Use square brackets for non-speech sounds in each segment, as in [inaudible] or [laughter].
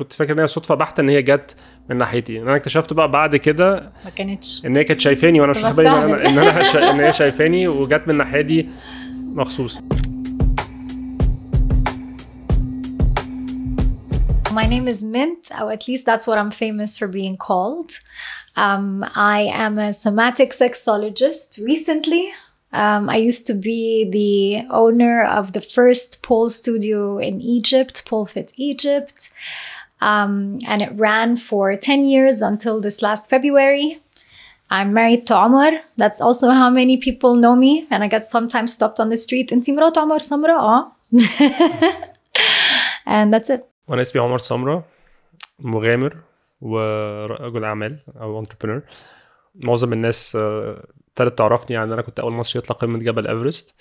كنت فاكر ان هي صدفه بحته ان هي جت من ناحيتي انا اكتشفت بقى بعد كده ما كانتش ان هي كانت شايفاني وانا مش واخد بالي ان انا ان, إن هي شايفاني وجت من الناحيه دي مخصوص My name is Mint, or at least that's what I'm famous for being called. Um, I am a somatic sexologist recently. Um, I used to be the owner of the first pole studio in Egypt, Pole Fit Egypt. um, and it ran for 10 years until this last February. I'm married to Omar. That's also how many people know me. And I get sometimes stopped on the street. And انتي مرات عمر سمراء And that's it. وانا اسمي عمر سمراء مغامر ورجل اعمال او entrepreneur معظم الناس ابتدت تعرفني يعني انا كنت اول مصري يطلع قمه جبل ايفرست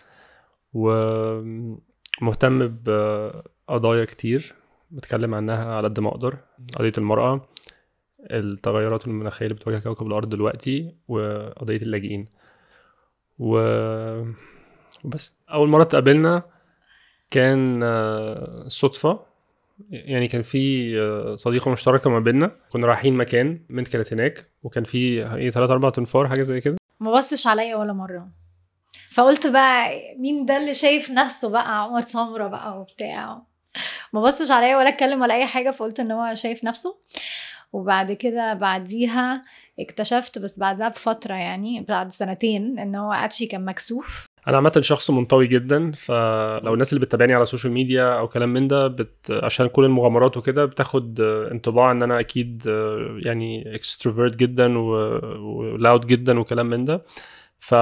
ومهتم بقضايا كتير بتكلم عنها على قد ما اقدر قضيه المراه التغيرات المناخيه اللي بتواجه كوكب الارض دلوقتي وقضيه اللاجئين و وبس اول مره اتقابلنا كان آه، صدفه يعني كان في آه، صديقه مشتركه ما بيننا كنا رايحين مكان من كانت هناك وكان في ايه ثلاث اربع تنفار حاجه زي كده ما بصش عليا ولا مره فقلت بقى مين ده اللي شايف نفسه بقى عمر سمره بقى وبتاع ما بصش عليا ولا اتكلم ولا اي حاجه فقلت ان هو شايف نفسه وبعد كده بعديها اكتشفت بس بعدها بفتره يعني بعد سنتين ان هو اتشي كان مكسوف انا عامه شخص منطوي جدا فلو الناس اللي بتتابعني على السوشيال ميديا او كلام من ده بت... عشان كل المغامرات وكده بتاخد انطباع ان انا اكيد يعني اكستروفيرت جدا ولاود جدا وكلام من ده ف...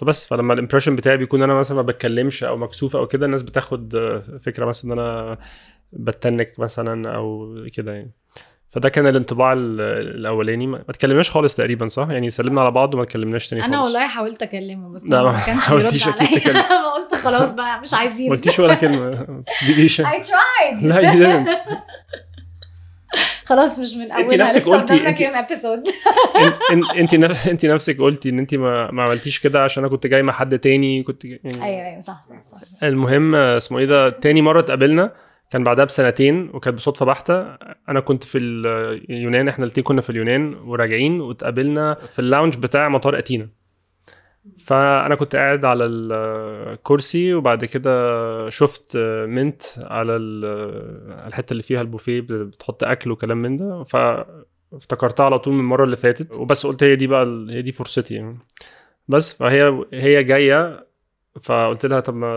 فبس فلما الامبريشن بتاعي بيكون انا مثلا ما بتكلمش او مكسوف او كده الناس بتاخد آه، فكره مثلا ان انا بتنك مثلا او كده يعني فده كان الانطباع الاولاني ما اتكلمناش خالص تقريبا صح يعني سلمنا على بعض وما اتكلمناش تاني خالص انا والله حاولت اكلمه بس ما كانش بيرد عليا ما [laughs] قلت خلاص بقى مش عايزين ما قلتيش ولا كلمه ما اي ترايد لا you didn't [laughs] خلاص مش من اول انت نفسك قلتي انت انت انت نفسك قلتي ان انت ما, ما عملتيش كده عشان انا كنت جاي مع حد تاني كنت جاي... يعني ايوه ايوه صح صح, صح. المهم اسمه ايه ده تاني مره اتقابلنا كان بعدها بسنتين وكانت بصدفه بحته انا كنت في اليونان احنا الاثنين كنا في اليونان وراجعين واتقابلنا في اللاونج بتاع مطار اتينا فانا كنت قاعد على الكرسي وبعد كده شفت منت على الحته اللي فيها البوفيه بتحط اكل وكلام من ده فافتكرتها على طول من المره اللي فاتت وبس قلت هي دي بقى هي دي فرصتي يعني بس فهي هي جايه فقلت لها طب ما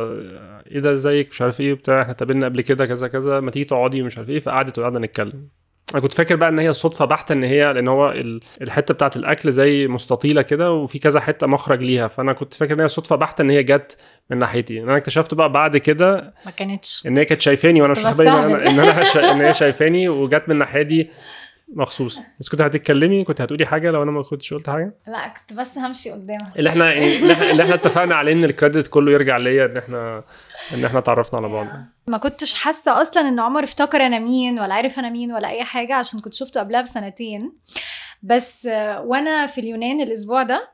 ايه ده زيك مش عارف ايه بتاع احنا اتقابلنا قبل كده كذا كذا ما تيجي تقعدي مش عارف ايه فقعدت وقعدنا نتكلم انا كنت فاكر بقى ان هي صدفه بحته ان هي لان هو الحته بتاعت الاكل زي مستطيله كده وفي كذا حته مخرج ليها فانا كنت فاكر ان هي صدفه بحته ان هي جت من ناحيتي انا اكتشفت بقى بعد كده ما كانتش ان هي كانت شايفاني وانا مش واخد بالي ان انا شا... ان هي شايفاني وجت من الناحيه دي مخصوص بس كنت هتتكلمي كنت هتقولي حاجه لو انا ما كنتش قلت حاجه لا كنت بس همشي قدامها اللي احنا يعني، اللي احنا اتفقنا عليه ان الكريدت كله يرجع ليا ان احنا ان احنا اتعرفنا على بعض ما كنتش حاسه اصلا ان عمر افتكر انا مين ولا عارف انا مين ولا اي حاجه عشان كنت شفته قبلها بسنتين بس وانا في اليونان الاسبوع ده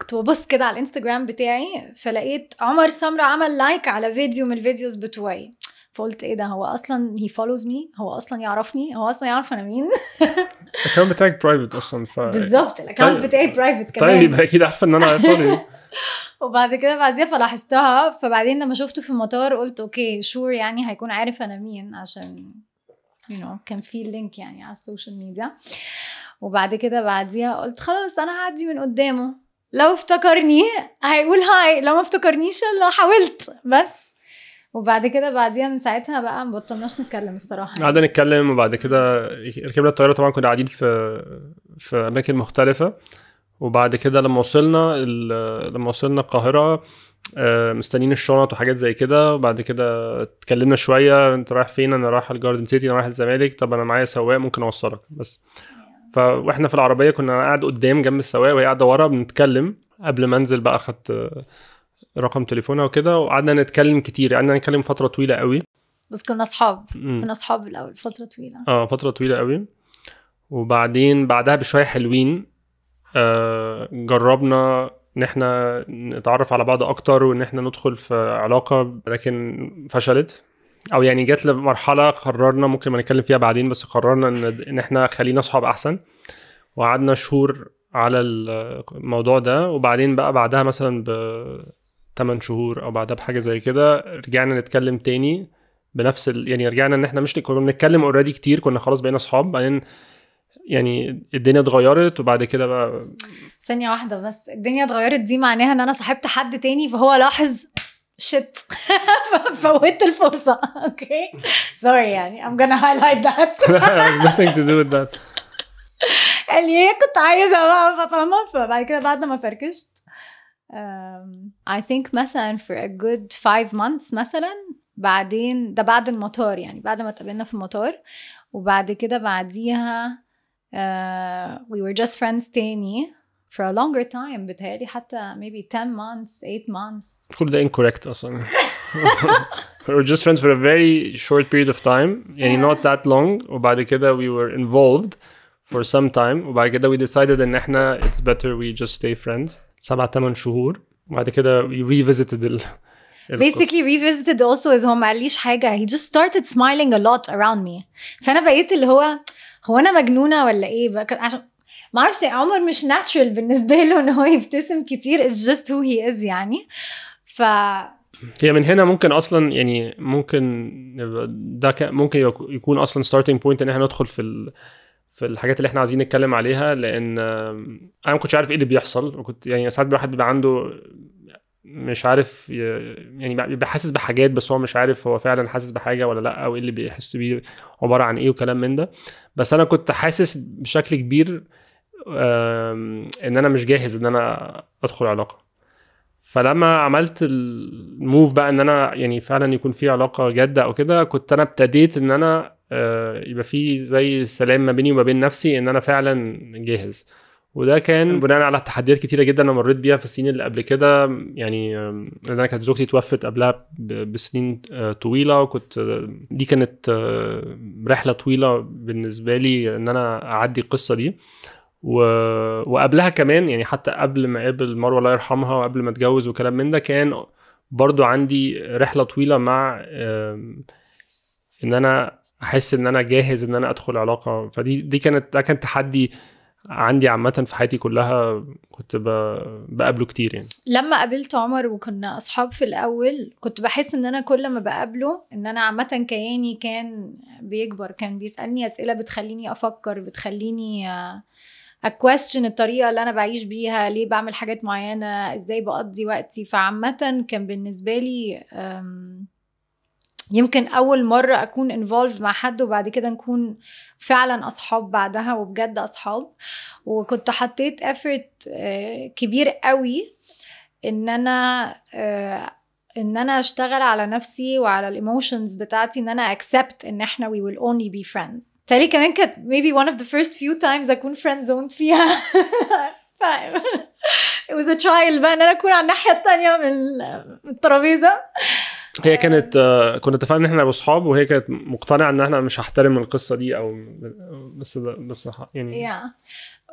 كنت ببص كده على الانستجرام بتاعي فلقيت عمر سمرة عمل لايك على فيديو من الفيديوز بتوعي فقلت ايه ده هو اصلا هي فولوز مي هو اصلا يعرفني هو اصلا يعرف انا مين الاكونت بتاعك برايفت اصلا ف بالظبط الاكونت طيب. بتاعي برايفت طيب، كمان طيب يبقى اكيد عارفه ان انا عارفه وبعد كده بعديها فلاحظتها فبعدين لما شفته في المطار قلت اوكي شور يعني هيكون عارف انا مين عشان you know كان في لينك يعني على السوشيال ميديا وبعد كده بعديها قلت خلاص انا هعدي من قدامه لو افتكرني هيقول هاي لو ما افتكرنيش الا حاولت بس وبعد كده بعديها من ساعتها بقى ما بطلناش نتكلم الصراحه يعني. قعدنا نتكلم وبعد كده ركبنا الطياره طبعا كنا قاعدين في في اماكن مختلفه وبعد كده لما وصلنا لما وصلنا القاهره آه، مستنيين الشنط وحاجات زي كده وبعد كده اتكلمنا شويه انت رايح فين انا رايح الجاردن سيتي انا رايح الزمالك طب انا معايا سواق ممكن اوصلك بس فاحنا في العربيه كنا قاعد قدام جنب السواق وهي قاعده ورا بنتكلم قبل ما انزل بقى اخدت رقم تليفونها وكده وقعدنا نتكلم كتير قعدنا نتكلم فتره طويله قوي بس كنا اصحاب كنا اصحاب الاول فتره طويله اه فتره طويله قوي وبعدين بعدها بشويه حلوين آه، جربنا ان احنا نتعرف على بعض اكتر وان احنا ندخل في علاقه لكن فشلت او يعني جت لمرحله قررنا ممكن ما نتكلم فيها بعدين بس قررنا ان ان احنا خلينا اصحاب احسن وقعدنا شهور على الموضوع ده وبعدين بقى بعدها مثلا ب 8 شهور او بعدها بحاجه زي كده رجعنا نتكلم تاني بنفس ال... يعني رجعنا ان احنا مش كنا بنتكلم اوريدي كتير كنا خلاص بقينا اصحاب بعدين يعني يعني الدنيا اتغيرت وبعد كده بقى ثانيه واحده بس الدنيا اتغيرت دي معناها ان انا صاحبت حد تاني فهو لاحظ شت [laughs] فوتت الفرصه اوكي سوري يعني I'm gonna highlight that [laughs] nothing to do with that قال لي إيه كنت عايزه بقى فاهمه فبعد كده بعد ما فركشت um, I think مثلا for a good five months مثلا بعدين ده بعد المطار يعني بعد ما اتقابلنا في المطار وبعد كده بعديها Uh, we were just friends تاني for a longer time بتهيألي حتى uh, maybe 10 months 8 months كل ده incorrect أصلا [laughs] we were just friends for a very short period of time يعني not that long وبعد كده we were involved for some time وبعد كده we decided ان احنا it's better we just stay friends Seven, eight شهور وبعد كده we revisited ال basically revisited also is هو ما قاليش he just started smiling a lot around me فانا بقيت اللي هو هو انا مجنونه ولا ايه بقى عشان ما اعرفش عمر مش ناتشرال بالنسبه له ان هو يبتسم كتير اتس جاست هو هي از يعني ف هي من هنا ممكن اصلا يعني ممكن ده ممكن يكون اصلا ستارتنج بوينت ان احنا ندخل في ال... في الحاجات اللي احنا عايزين نتكلم عليها لان انا ما كنتش عارف ايه اللي بيحصل وكنت يعني ساعات الواحد بيبقى عنده مش عارف يعني حاسس بحاجات بس هو مش عارف هو فعلا حاسس بحاجه ولا لا او ايه اللي بيحس بيه عباره عن ايه وكلام من ده بس انا كنت حاسس بشكل كبير ان انا مش جاهز ان انا ادخل علاقه فلما عملت الموف بقى ان انا يعني فعلا يكون في علاقه جاده او كده كنت انا ابتديت ان انا آه، يبقى في زي سلام ما بيني وما بين نفسي ان انا فعلا جاهز وده كان بناء على تحديات كتيره جدا انا مريت بيها في السنين اللي قبل كده يعني انا كانت زوجتي توفت قبلها بسنين آه، طويله وكنت آه، دي كانت آه، رحله طويله بالنسبه لي ان انا اعدي القصه دي و... وقبلها كمان يعني حتى قبل ما اقابل مروه الله يرحمها وقبل ما اتجوز وكلام من ده كان برضو عندي رحله طويله مع ان انا احس ان انا جاهز ان انا ادخل علاقه فدي دي كانت ده كان تحدي عندي عامة في حياتي كلها كنت بقابله كتير يعني لما قابلت عمر وكنا أصحاب في الأول كنت بحس إن أنا كل ما بقابله إن أنا عامة كياني كان بيكبر كان بيسألني أسئلة بتخليني أفكر بتخليني أكويستشن آه، الطريقة اللي أنا بعيش بيها ليه بعمل حاجات معينة إزاي بقضي وقتي فعامة كان بالنسبة لي أم يمكن اول مره اكون انفولف مع حد وبعد كده نكون فعلا اصحاب بعدها وبجد اصحاب وكنت حطيت افورت آه، كبير قوي ان انا آه، ان انا اشتغل على نفسي وعلى الايموشنز بتاعتي ان انا اكسبت ان احنا وي ويل اونلي بي فريندز تالي كمان كانت maybe one of the first few times اكون friend zoned فيها [laughs] ف it was a trial بقى ان انا اكون على الناحيه التانيه من الترابيزه هي كانت آه، كنا اتفقنا ان احنا اصحاب وهي كانت مقتنعه ان احنا مش هحترم القصه دي او بس بس يعني yeah.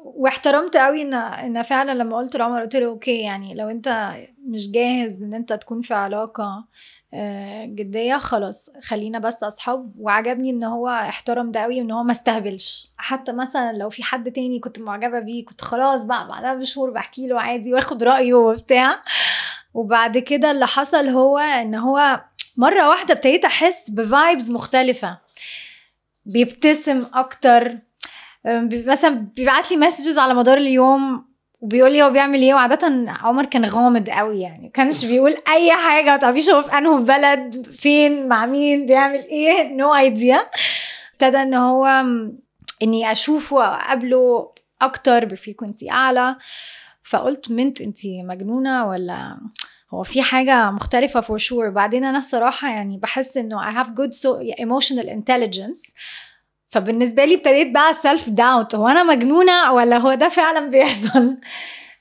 واحترمت قوي ان ان فعلا لما قلت لعمر قلت له اوكي يعني لو انت مش جاهز ان انت تكون في علاقه آه، جديه خلاص خلينا بس اصحاب وعجبني ان هو احترم ده قوي وان هو ما استهبلش حتى مثلا لو في حد تاني كنت معجبه بيه كنت خلاص بقى بعدها بشهور بحكي له عادي واخد رايه وبتاع وبعد كده اللي حصل هو ان هو مره واحده ابتديت احس بفايبز مختلفه بيبتسم اكتر مثلا بيبعت لي مسجز على مدار اليوم وبيقول لي هو بيعمل ايه وعاده عمر كان غامض قوي يعني ما كانش بيقول اي حاجه ما تعرفيش هو في انه بلد فين مع مين بيعمل ايه نو no ايديا ابتدى ان هو اني اشوفه اقابله اكتر بفريكونسي اعلى فقلت منت انت مجنونه ولا هو في حاجه مختلفه فور شور بعدين انا الصراحه يعني بحس انه I have good سو emotional intelligence فبالنسبه لي ابتديت بقى سيلف داوت هو انا مجنونه ولا هو ده فعلا بيحصل [laughs]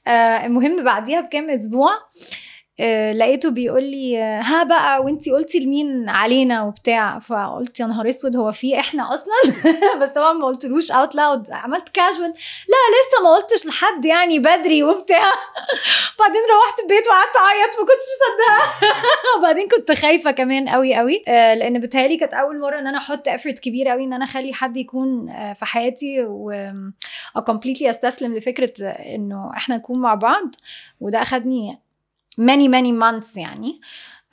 آه المهم بعديها بكام اسبوع آه آه، لقيته بيقول لي ها بقى وانتي قلتي لمين علينا وبتاع فقلت يا نهار اسود هو في احنا اصلا [laughs] بس طبعا ما قلتلوش اوت لاود عملت كاجوال لا لسه ما قلتش لحد يعني بدري وبتاع [laughs] بعدين روحت البيت وقعدت اعيط ما كنتش مصدقه [laughs] وبعدين كنت خايفه كمان قوي قوي آه، لان بتهيالي كانت اول مره ان انا احط افورت كبير قوي ان انا اخلي حد يكون آه، في حياتي وكومبليتلي استسلم لفكره انه احنا نكون مع بعض وده اخدني many many months يعني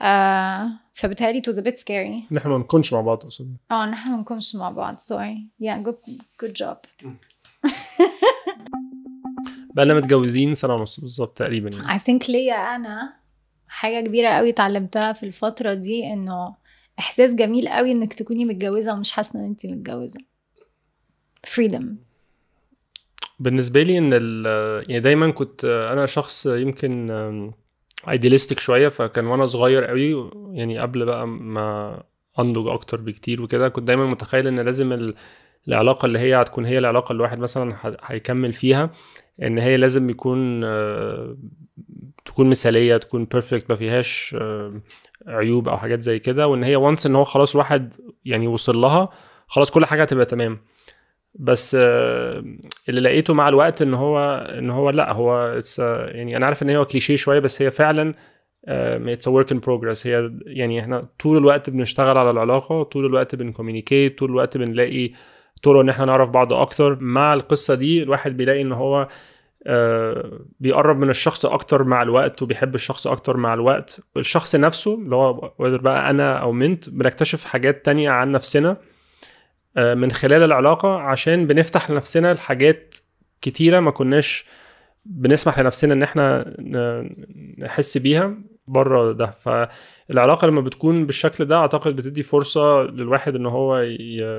uh, فبالتالي it was a bit scary نحن ما نكونش مع بعض اقصد اه نحن ما نكونش مع بعض sorry yeah good good job [laughs] بقى متجوزين سنه ونص بالظبط تقريبا يعني I think ليا انا حاجه كبيره قوي اتعلمتها في الفتره دي انه احساس جميل قوي انك تكوني متجوزه ومش حاسه ان انت متجوزه freedom بالنسبه لي ان يعني دايما كنت انا شخص يمكن ايديالستيك شويه فكان وانا صغير قوي يعني قبل بقى ما انضج اكتر بكتير وكده كنت دايما متخيل ان لازم ال... العلاقه اللي هي هتكون هي العلاقه اللي الواحد مثلا هيكمل فيها ان هي لازم يكون آه، تكون مثاليه تكون بيرفكت ما فيهاش آه، عيوب او حاجات زي كده وان هي وانس ان هو خلاص الواحد يعني وصل لها خلاص كل حاجه هتبقى تمام بس آه، اللي لقيته مع الوقت ان هو ان هو لا هو آه، يعني انا عارف ان هو كليشيه شويه بس هي فعلا اتس ورك ان بروجرس هي يعني احنا طول الوقت بنشتغل على العلاقه طول الوقت بنكوميونيكيت طول الوقت بنلاقي طرق ان احنا نعرف بعض اكتر مع القصه دي الواحد بيلاقي ان هو آه، بيقرب من الشخص اكتر مع الوقت وبيحب الشخص اكتر مع الوقت الشخص نفسه اللي هو بقى انا او منت بنكتشف حاجات تانية عن نفسنا آه، من خلال العلاقه عشان بنفتح لنفسنا لحاجات كتيره ما كناش بنسمح لنفسنا ان احنا نحس بيها بره ده فالعلاقه لما بتكون بالشكل ده اعتقد بتدي فرصه للواحد ان هو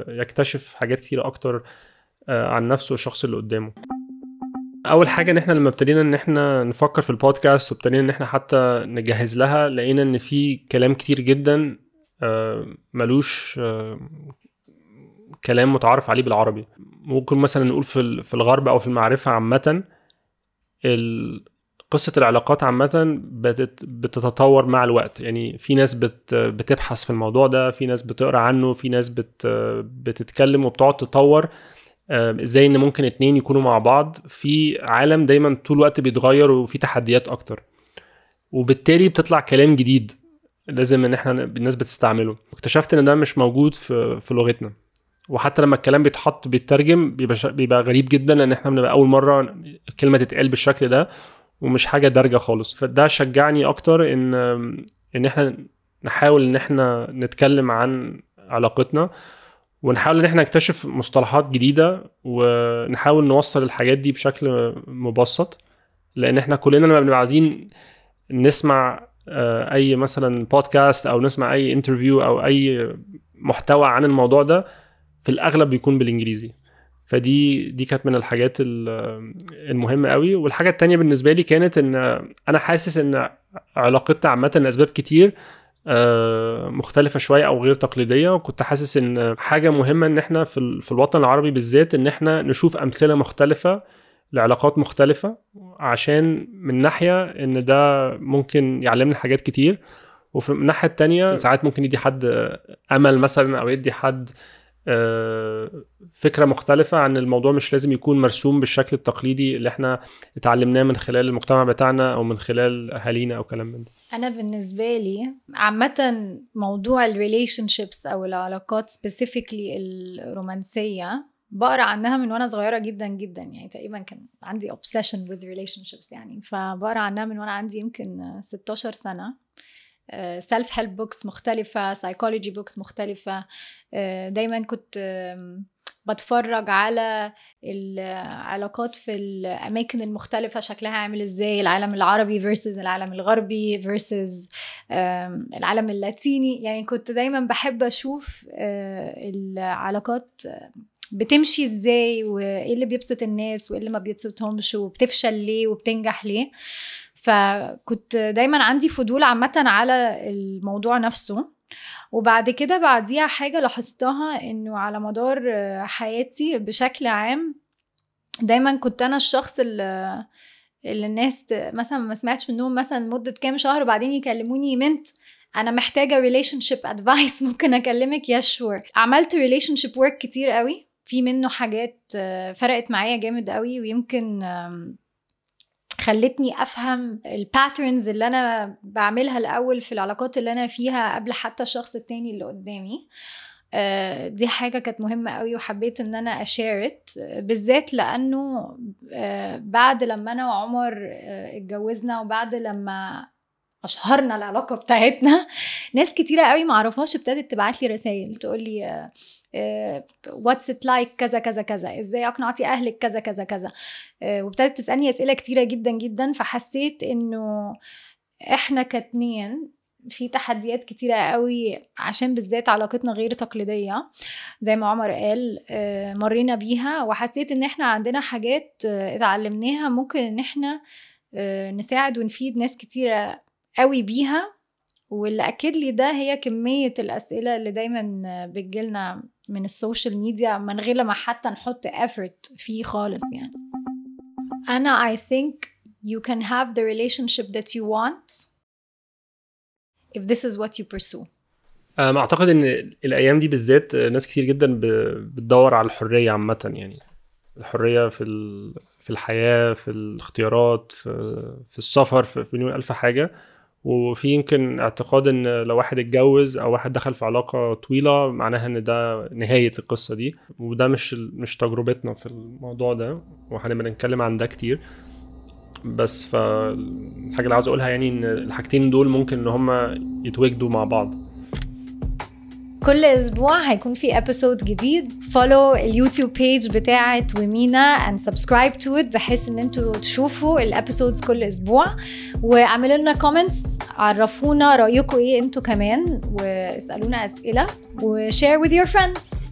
يكتشف حاجات كتيره اكتر آه، عن نفسه والشخص اللي قدامه اول حاجه ان احنا لما ابتدينا ان احنا نفكر في البودكاست وابتدينا ان احنا حتى نجهز لها لقينا ان في كلام كتير جدا آه، ملوش كلام متعارف عليه بالعربي ممكن مثلا نقول في في الغرب او في المعرفه عامه قصه العلاقات عامه بتتطور مع الوقت يعني في ناس بت بتبحث في الموضوع ده في ناس بتقرا عنه في ناس بت بتتكلم وبتقعد تطور آه، ازاي ان ممكن اتنين يكونوا مع بعض في عالم دايما طول الوقت بيتغير وفي تحديات اكتر وبالتالي بتطلع كلام جديد لازم ان احنا الناس بتستعمله اكتشفت ان ده مش موجود في في لغتنا وحتى لما الكلام بيتحط بيترجم بيبقى, ش... بيبقى غريب جدا لان احنا بنبقى اول مره الكلمه تتقال بالشكل ده ومش حاجه دارجه خالص فده شجعني اكتر ان ان احنا نحاول ان احنا نتكلم عن علاقتنا ونحاول ان احنا نكتشف مصطلحات جديده ونحاول نوصل الحاجات دي بشكل مبسط لان احنا كلنا لما بنبقى عايزين نسمع آه، اي مثلا بودكاست او نسمع اي انترفيو او اي محتوى عن الموضوع ده في الاغلب بيكون بالانجليزي فدي دي كانت من الحاجات المهمه قوي والحاجه الثانيه بالنسبه لي كانت ان انا حاسس ان علاقتنا عامه لاسباب كتير آه، مختلفة شوية أو غير تقليدية وكنت حاسس إن حاجة مهمة إن إحنا في الوطن العربي بالذات إن إحنا نشوف أمثلة مختلفة لعلاقات مختلفة عشان من ناحية إن ده ممكن يعلمنا حاجات كتير وفي الناحية التانية ساعات ممكن يدي حد أمل مثلا أو يدي حد آه، فكره مختلفه عن الموضوع مش لازم يكون مرسوم بالشكل التقليدي اللي احنا اتعلمناه من خلال المجتمع بتاعنا او من خلال اهالينا او كلام من ده انا بالنسبه لي عامه موضوع الريليشن شيبس او العلاقات سبيسيفيكلي الرومانسيه بقرا عنها من وانا صغيره جدا جدا يعني تقريبا كان عندي obsession with relationships يعني فبقرا عنها من وانا عندي يمكن 16 سنه سيلف هيلب بوكس مختلفة سايكولوجي بوكس مختلفة آه، دايما كنت بتفرج على العلاقات في الاماكن المختلفه شكلها عامل ازاي العالم العربي versus العالم الغربي versus العالم اللاتيني يعني كنت دايما بحب اشوف آه، العلاقات بتمشي ازاي وايه اللي بيبسط الناس وايه اللي ما بيبسطهمش وبتفشل ليه وبتنجح ليه فكنت دايما عندي فضول عامة على الموضوع نفسه وبعد كده بعديها حاجة لاحظتها انه على مدار حياتي بشكل عام دايما كنت انا الشخص اللي اللي الناس مثلا ما سمعتش منهم مثلا مده كام شهر وبعدين يكلموني منت انا محتاجه ريليشن شيب ادفايس ممكن اكلمك يا شور عملت ريليشن شيب ورك كتير قوي في منه حاجات فرقت معايا جامد قوي ويمكن خلتني افهم الباترنز اللي انا بعملها الاول في العلاقات اللي انا فيها قبل حتى الشخص التاني اللي قدامي آه، دي حاجة كانت مهمة قوي وحبيت ان انا اشارت بالذات لانه آه، بعد لما انا وعمر آه، اتجوزنا وبعد لما اشهرنا العلاقة بتاعتنا ناس كتيرة قوي معرفهاش ابتدت تبعتلي رسائل تقولي واتس ات لايك كذا كذا كذا ازاي اقنعتي اهلك كذا كذا كذا آه، وابتدت تسالني اسئله كتيره جدا جدا فحسيت انه احنا كاتنين في تحديات كتيرة قوي عشان بالذات علاقتنا غير تقليدية زي ما عمر قال آه، مرينا بيها وحسيت ان احنا عندنا حاجات آه، اتعلمناها ممكن ان احنا نساعد ونفيد ناس كتيرة قوي بيها واللي اكد لي ده هي كميه الاسئله اللي دايما بتجيلنا من السوشيال ميديا من غير ما حتى نحط effort فيه خالص يعني انا I think you can have the relationship that you want if this is what you pursue أنا أعتقد إن الأيام دي بالذات ناس كتير جدا بتدور على الحرية عامة يعني الحرية في في الحياة في الاختيارات في, في السفر في مليون ألف حاجة وفي يمكن اعتقاد ان لو واحد اتجوز او واحد دخل في علاقه طويله معناها ان ده نهايه القصه دي وده مش مش تجربتنا في الموضوع ده وهنبقى نتكلم عن ده كتير بس فالحاجه اللي عاوز اقولها يعني ان الحاجتين دول ممكن ان هما يتواجدوا مع بعض كل اسبوع هيكون في ابيسود جديد فولو اليوتيوب بيج بتاعه ومينا اند سبسكرايب تو ات بحيث ان انتوا تشوفوا الابيسودز كل اسبوع واعملوا لنا كومنتس عرفونا رايكم ايه انتوا كمان واسالونا اسئله وشير with your friends